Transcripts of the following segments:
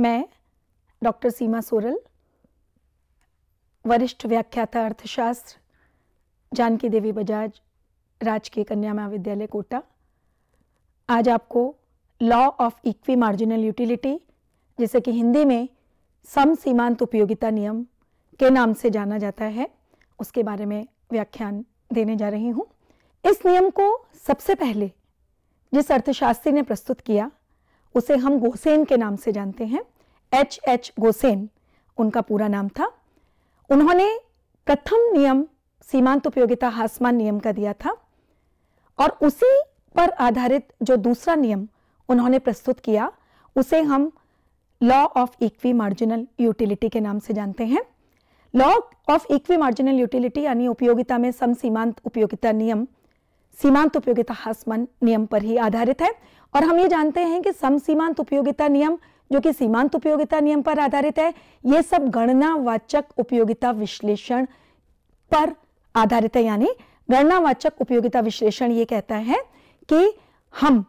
मैं डॉक्टर सीमा सोरल वरिष्ठ व्याख्याता अर्थशास्त्र जानकी देवी बजाज राजकीय कन्या महाविद्यालय कोटा आज आपको law of equi marginal utility जिसे कि हिंदी में सम सीमांत उपयोगिता नियम के नाम से जाना जाता है उसके बारे में व्याख्यान देने जा रही हूँ इस नियम को सबसे पहले जिस अर्थशास्त्री ने प्रस्तुत किया उसे हम गोसेन के नाम से जानते हैं एच एच गोसेन उनका पूरा नाम था उन्होंने प्रथम नियम सीमांत उपयोगिता हासमान नियम का दिया था और उसी पर आधारित जो दूसरा नियम उन्होंने प्रस्तुत किया उसे हम law of equi marginal utility के नाम से जानते हैं law of equi marginal utility यानी उपयोगिता में सम सीमांत उपयोगिता नियम सीमांत उपयोगिता हासमान नियम पर ही आधारित है और हम ये जानते हैं कि सम सीमांत उपयोगिता नियम जो कि सीमांत उपयोगिता नियम पर आधारित है ये सब गणनावाचक उपयोगिता विश्लेषण पर आधारित है यानी गणनावाचक उपयोगिता विश्लेषण ये कहता है कि हम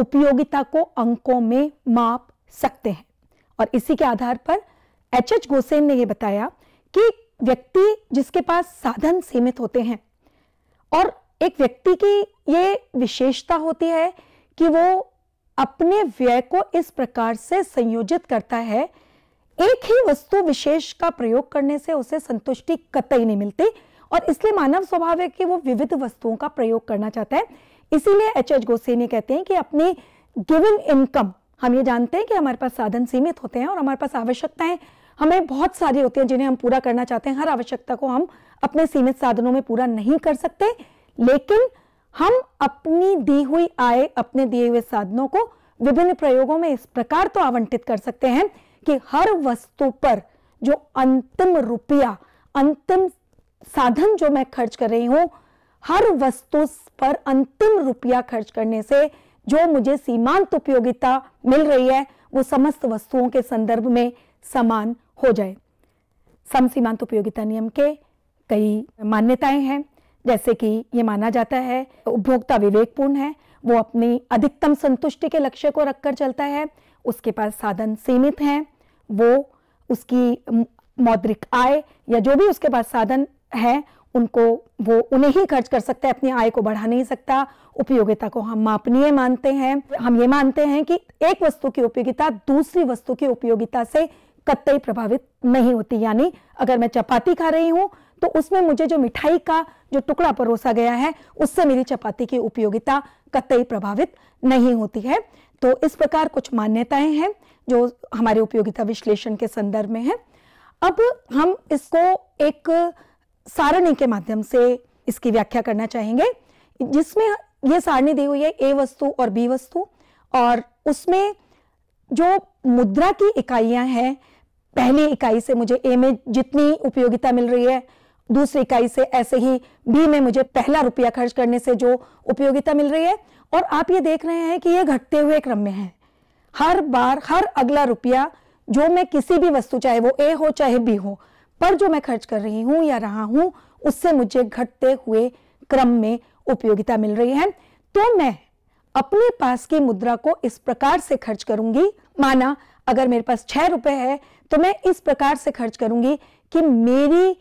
उपयोगिता को अंकों में माप सकते हैं और इसी के आधार पर एच एच गोसेन ने यह बताया कि व्यक्ति जिसके पास साधन सीमित होते हैं और एक व्यक्ति की ये विशेषता होती है कि वो अपने व्यय को इस प्रकार से संयोजित करता है एक ही वस्तु विशेष का प्रयोग करने से उसे संतुष्टि कतई नहीं मिलती और इसलिए मानव स्वभाव है कि वो विविध वस्तुओं का प्रयोग करना चाहता है इसीलिए एच एच गोसेनी कहते हैं कि अपनी गिवन इनकम हम ये जानते हैं कि हमारे पास साधन सीमित होते हैं और हमारे पास आवश्यकताएं हमें बहुत सारी होती हैं जिन्हें हम पूरा करना चाहते हैं हर आवश्यकता को हम अपने सीमित साधनों में पूरा नहीं कर सकते लेकिन हम अपनी दी हुई आय अपने दिए हुए साधनों को विभिन्न प्रयोगों में इस प्रकार तो आवंटित कर सकते हैं कि हर वस्तु पर जो अंतिम रुपया अंतिम साधन जो मैं खर्च कर रही हूं हर वस्तु पर अंतिम रुपया खर्च करने से जो मुझे सीमांत उपयोगिता मिल रही है वो समस्त वस्तुओं के संदर्भ में समान हो जाए सम सीमांत उपयोगिता नियम के कई मान्यताएं हैं जैसे कि ये माना जाता है उपभोक्ता विवेकपूर्ण है वो अपनी अधिकतम संतुष्टि के लक्ष्य को रखकर चलता है उसके पास साधन सीमित हैं वो उसकी मौद्रिक आय या जो भी उसके पास साधन है उनको वो उन्हें ही खर्च कर सकता है अपनी आय को बढ़ा नहीं सकता उपयोगिता को हम मापनीय मानते हैं हम ये मानते हैं कि एक वस्तु की उपयोगिता दूसरी वस्तु की उपयोगिता से कतई प्रभावित नहीं होती यानी अगर मैं चपाती खा रही हूँ तो उसमें मुझे जो मिठाई का जो टुकड़ा परोसा गया है उससे मेरी चपाती की उपयोगिता कतई प्रभावित नहीं होती है तो इस प्रकार कुछ मान्यताएं हैं जो हमारे उपयोगिता विश्लेषण के संदर्भ में है अब हम इसको एक सारणी के माध्यम से इसकी व्याख्या करना चाहेंगे जिसमें ये सारणी दी हुई है ए वस्तु और बी वस्तु और उसमें जो मुद्रा की इकाइयां हैं पहली इकाई से मुझे ए में जितनी उपयोगिता मिल रही है दूसरी इकाई से ऐसे ही बी में मुझे पहला रुपया खर्च करने से जो उपयोगिता मिल रही है और आप ये देख रहे हैं कि ये घटते हुए क्रम में है हर बार हर अगला रुपया जो मैं किसी भी वस्तु चाहे वो ए हो चाहे बी हो पर जो मैं खर्च कर रही हूं या रहा हूं उससे मुझे घटते हुए क्रम में उपयोगिता मिल रही है तो मैं अपने पास की मुद्रा को इस प्रकार से खर्च करूंगी माना अगर मेरे पास छह रुपए है तो मैं इस प्रकार से खर्च करूंगी कि मेरी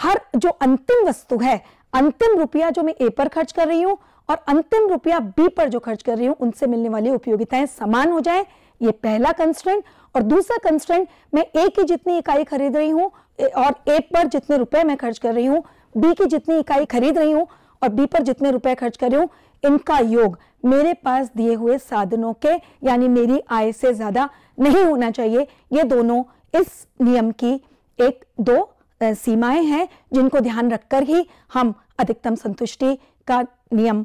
हर जो अंतिम वस्तु है अंतिम रुपया जो मैं ए पर खर्च कर रही हूं और अंतिम रुपया बी पर जो खर्च कर रही हूं उनसे मिलने वाली उपयोगिताएं समान हो जाए ये पहला कंस्टेंट और दूसरा कंस्टेंट मैं ए की जितनी इकाई खरीद रही हूं और ए पर जितने रुपए मैं खर्च कर रही हूं बी की जितनी इकाई खरीद रही हूं और बी पर जितने रुपए खर्च कर रही हूं इनका योग मेरे पास दिए हुए साधनों के यानी मेरी आय से ज्यादा नहीं होना चाहिए ये दोनों इस नियम की एक दो सीमाएं हैं जिनको ध्यान रखकर ही हम अधिकतम संतुष्टि का नियम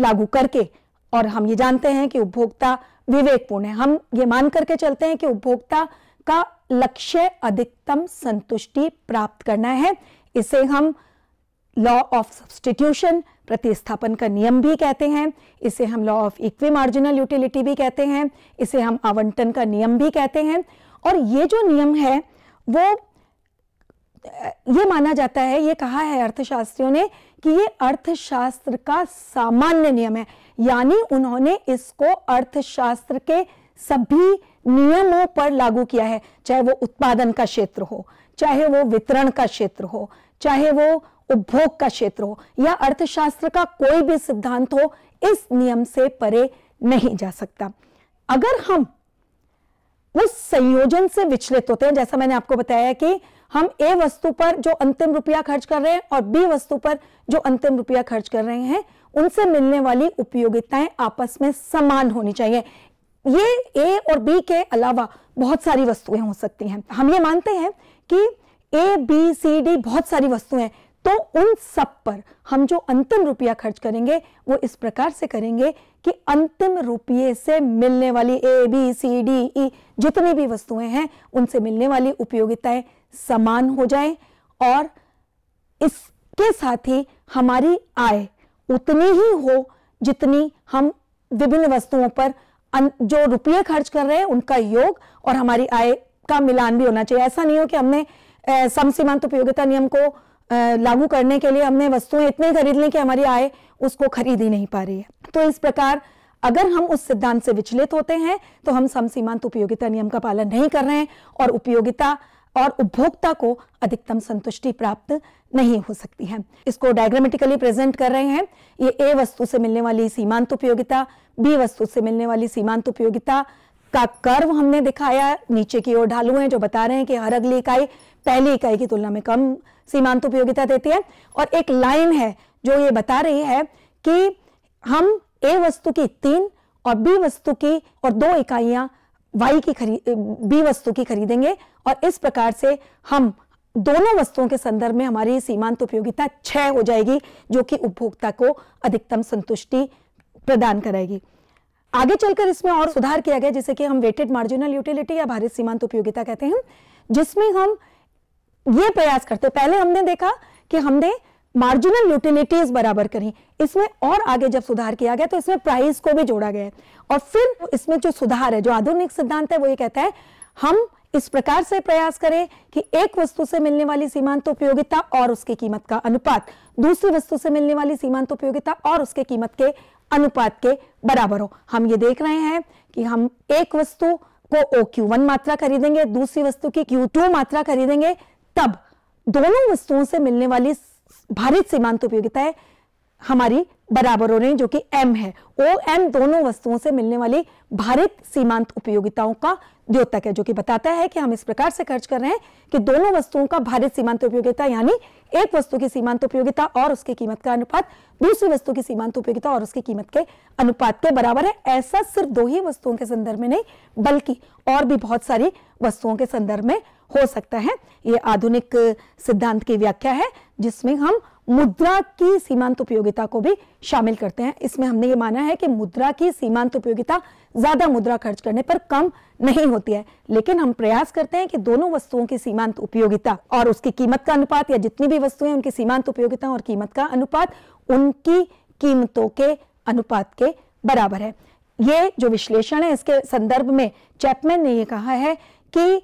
लागू करके और हम ये जानते हैं कि उपभोक्ता विवेकपूर्ण है हम ये मान करके चलते हैं कि उपभोक्ता का लक्ष्य अधिकतम संतुष्टि प्राप्त करना है इसे हम लॉ ऑफ सब्सटीट्यूशन प्रतिस्थापन का नियम भी कहते हैं इसे हम law of equi marginal utility भी कहते हैं इसे हम आवंटन का नियम भी कहते हैं और ये जो नियम है वो ये माना जाता है ये कहा है अर्थशास्त्रियों ने कि ये अर्थशास्त्र का सामान्य नियम है यानी उन्होंने इसको अर्थशास्त्र के सभी नियमों पर लागू किया है चाहे वो उत्पादन का क्षेत्र हो चाहे वो वितरण का क्षेत्र हो चाहे वो उपभोग का क्षेत्र हो या अर्थशास्त्र का कोई भी सिद्धांत हो इस नियम से परे नहीं जा सकता अगर हम उस संयोजन से विचलित होते हैं जैसा मैंने आपको बताया कि हम ए वस्तु पर जो अंतिम रुपया खर्च कर रहे हैं और बी वस्तु पर जो अंतिम रुपया खर्च कर रहे हैं उनसे मिलने वाली उपयोगिताएं आपस में समान होनी चाहिए ये ए और बी के अलावा बहुत सारी वस्तुएं हो सकती हैं हम ये मानते हैं कि ए बी सी डी बहुत सारी वस्तुएं तो उन सब पर हम जो अंतिम रुपया खर्च करेंगे वो इस प्रकार से करेंगे कि अंतिम रुपये से मिलने वाली A B C D E जितनी भी वस्तुएं हैं उनसे मिलने वाली उपयोगिताएं समान हो जाए और इसके साथ ही हमारी आय उतनी ही हो जितनी हम विभिन्न वस्तुओं पर जो रुपये खर्च कर रहे हैं उनका योग और हमारी आय का मिलान भी होना चाहिए ऐसा नहीं हो कि हमने समसीमांत उपयोगिता नियम को लागू करने के लिए हमने वस्तुएं इतनी खरीद ली कि हमारी आय उसको खरीद ही नहीं पा रही है तो इस प्रकार अगर हम उस सिद्धांत से विचलित होते हैं तो हम समसीमांत उपयोगिता नियम का पालन नहीं कर रहे हैं और उपयोगिता और उपभोक्ता को अधिकतम संतुष्टि प्राप्त नहीं हो सकती है इसको डायग्रामेटिकली प्रेजेंट कर रहे हैं ये ए वस्तु से मिलने वाली सीमांत उपयोगिता बी वस्तु से मिलने वाली सीमांत उपयोगिता का कर्व हमने दिखाया नीचे की ओर ढालू हैं जो बता रहे हैं कि हर अगली इकाई पहली इकाई की तुलना में कम सीमांत उपयोगिता देती है और एक लाइन है जो ये बता रही है कि हम ए वस्तु की तीन और बी वस्तु की और दो इकाइयां वाई की खरीद बी वस्तु की खरीदेंगे और इस प्रकार से हम दोनों वस्तुओं के संदर्भ में हमारी सीमांत उपयोगिता छह हो जाएगी जो कि उपभोक्ता को अधिकतम संतुष्टि प्रदान कराएगी आगे चलकर इसमें और सुधार किया गया जैसे कि हम वेटेड मार्जिनल यूटिलिटी या भारी सीमांत उपयोगिता कहते हैं जिसमें हम ये प्रयास करते पहले हमने देखा कि हमने मार्जिनल यूटिलिटीज बराबर करी इसमें और आगे जब सुधार किया गया तो इसमें प्राइस को भी जोड़ा गया और फिर इसमें जो सुधार है जो आधुनिक सिद्धांत है वो ये कहता है हम इस प्रकार से प्रयास करें कि एक वस्तु से मिलने वाली सीमांत उपयोगिता और उसकी कीमत का अनुपात दूसरी वस्तु से मिलने वाली सीमांत उपयोगिता और उसके कीमत के अनुपात के बराबर हो हम ये देख रहे हैं कि हम एक वस्तु को ओ क्यू वन मात्रा खरीदेंगे दूसरी वस्तु की क्यू टू मात्रा खरीदेंगे तब दोनों वस्तुओं से मिलने वाली भारित सीमांत उपयोगिताएं हमारी बराबर हो रहे हैं जो कि एम है ओ एम दोनों वस्तुओं से मिलने वाली भारित सीमांत उपयोगिताओं का द्योतक है जो कि बताता है कि हम इस प्रकार से खर्च कर रहे हैं कि दोनों वस्तुओं का भारित सीमांत उपयोगिता यानी एक वस्तु की सीमांत उपयोगिता और उसकी कीमत का अनुपात दूसरी वस्तु की सीमांत उपयोगिता और उसकी कीमत के अनुपात के बराबर है ऐसा सिर्फ दो ही वस्तुओं के संदर्भ में नहीं बल्कि और भी बहुत सारी वस्तुओं के संदर्भ में हो सकता है ये आधुनिक सिद्धांत की व्याख्या है जिसमें हम मुद्रा की सीमांत उपयोगिता को भी शामिल करते हैं इसमें हमने ये माना है कि मुद्रा की सीमांत उपयोगिता ज्यादा मुद्रा खर्च करने पर कम नहीं होती है लेकिन हम प्रयास करते हैं कि दोनों वस्तुओं की सीमांत उपयोगिता और उसकी कीमत का अनुपात या जितनी भी वस्तुएं उनकी सीमांत उपयोगिता और कीमत का अनुपात उनकी कीमतों के अनुपात के बराबर है ये जो विश्लेषण है इसके संदर्भ में चैपमैन ने यह कहा है कि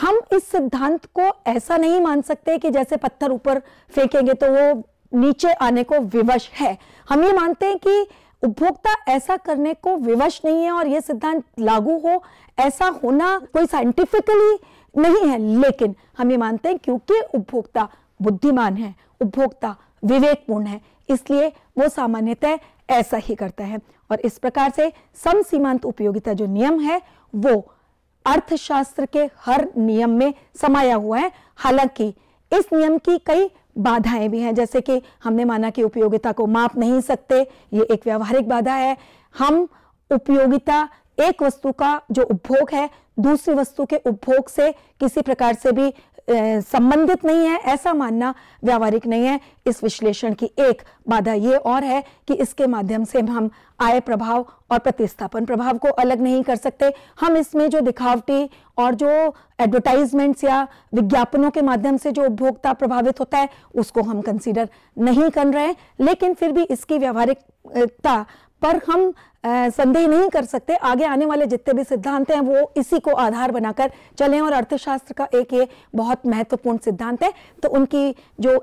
हम इस सिद्धांत को ऐसा नहीं मान सकते कि जैसे पत्थर ऊपर फेंकेंगे तो वो नीचे आने को विवश है हम ये मानते हैं कि उपभोक्ता ऐसा करने को विवश नहीं है और यह सिद्धांत लागू हो ऐसा होना कोई साइंटिफिकली नहीं है लेकिन हम ये मानते हैं क्योंकि उपभोक्ता बुद्धिमान है उपभोक्ता विवेकपूर्ण है इसलिए वो सामान्यतः ऐसा ही करता है और इस प्रकार से सम सीमांत उपयोगिता जो नियम है वो अर्थशास्त्र के हर नियम में समाया हुआ है हालांकि इस नियम की कई बाधाएं भी हैं जैसे कि हमने माना कि उपयोगिता को माप नहीं सकते ये एक व्यावहारिक बाधा है हम उपयोगिता एक वस्तु का जो उपभोग है दूसरी वस्तु के उपभोग से किसी प्रकार से भी संबंधित नहीं है ऐसा मानना व्यावहारिक नहीं है इस विश्लेषण की एक बाधा ये और है कि इसके माध्यम से हम आय प्रभाव और प्रतिस्थापन प्रभाव को अलग नहीं कर सकते हम इसमें जो दिखावटी और जो एडवर्टाइजमेंट्स या विज्ञापनों के माध्यम से जो उपभोक्ता प्रभावित होता है उसको हम कंसीडर नहीं कर रहे हैं लेकिन फिर भी इसकी व्यावहारिकता पर हम संदेह नहीं कर सकते आगे आने वाले जितने भी सिद्धांत हैं वो इसी को आधार बनाकर चलें और अर्थशास्त्र का एक ये बहुत महत्वपूर्ण सिद्धांत है तो उनकी जो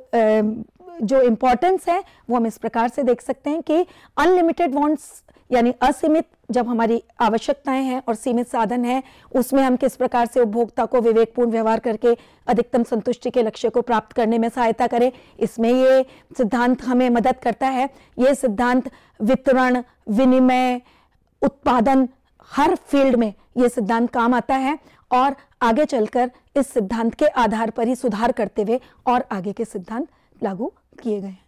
जो इम्पोर्टेंस है वो हम इस प्रकार से देख सकते हैं कि अनलिमिटेड वॉन्ट्स यानी असीमित जब हमारी आवश्यकताएं हैं और सीमित साधन है उसमें हम किस प्रकार से उपभोक्ता को विवेकपूर्ण व्यवहार करके अधिकतम संतुष्टि के लक्ष्य को प्राप्त करने में सहायता करें इसमें ये सिद्धांत हमें मदद करता है ये सिद्धांत वितरण विनिमय उत्पादन हर फील्ड में ये सिद्धांत काम आता है और आगे चलकर इस सिद्धांत के आधार पर ही सुधार करते हुए और आगे के सिद्धांत लागू किए गए